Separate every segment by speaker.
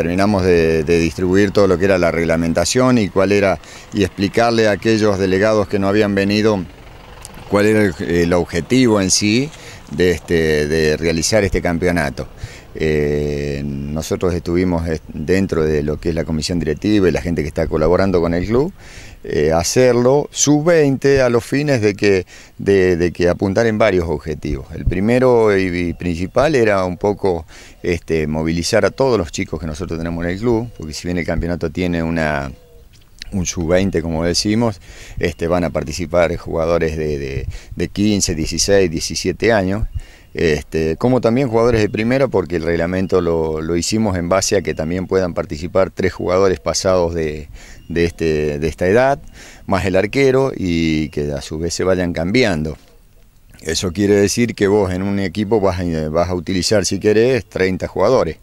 Speaker 1: Terminamos de, distribuir todo lo que era la reglamentación y cuál era, y explicarle a aquellos delegados que no habían venido cuál era el objetivo en sí de, este, de realizar este campeonato. Eh, nosotros estuvimos dentro de lo que es la comisión directiva y la gente que está colaborando con el club, eh, hacerlo sub-20 a los fines de que, que apuntar en varios objetivos. El primero y, principal era un poco este, movilizar a todos los chicos que nosotros tenemos en el club, porque si bien el campeonato tiene una un sub-20, como decimos, este, van a participar jugadores de, 15, 16, 17 años. Este, como también jugadores de primero porque el reglamento lo, hicimos en base a que también puedan participar tres jugadores pasados de, este, de, esta edad, más el arquero, y que a su vez se vayan cambiando. Eso quiere decir que vos en un equipo vas vas a utilizar, si querés, 30 jugadores.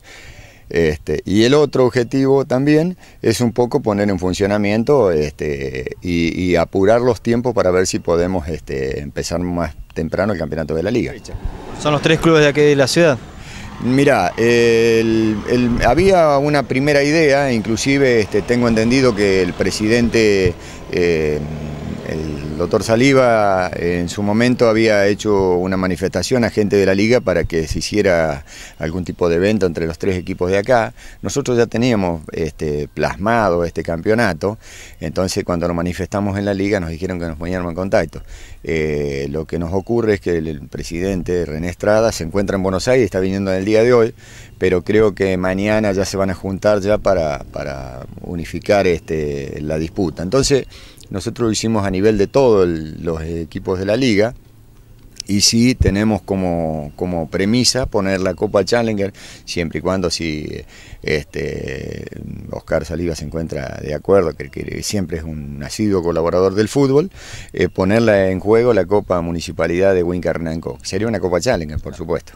Speaker 1: Este, y el otro objetivo también es un poco poner en funcionamiento este, y, apurar los tiempos para ver si podemos este, empezar más temprano el campeonato de la liga. ¿Son los tres clubes de aquí de la ciudad? Mirá, había una primera idea, inclusive tengo entendido que el presidente eh, el doctor Saliva eh, en su momento había hecho una manifestación a gente de la liga para que se hiciera algún tipo de evento entre los tres equipos de acá. Nosotros ya teníamos este, plasmado este campeonato, entonces cuando lo manifestamos en la liga nos dijeron que nos poníamos en contacto. Eh, lo que nos ocurre es que el presidente René Estrada se encuentra en Buenos Aires, está viniendo en el día de hoy, pero creo que mañana ya se van a juntar ya para, unificar este, la disputa. Entonces, nosotros lo hicimos a nivel de todos los equipos de la liga y sí tenemos como, premisa poner la Copa Challenger, siempre y cuando si este, Oscar Saliva se encuentra de acuerdo, que, siempre es un nacido colaborador del fútbol, eh, ponerla en juego la Copa Municipalidad de Wincarnanco. Sería una Copa Challenger, por supuesto.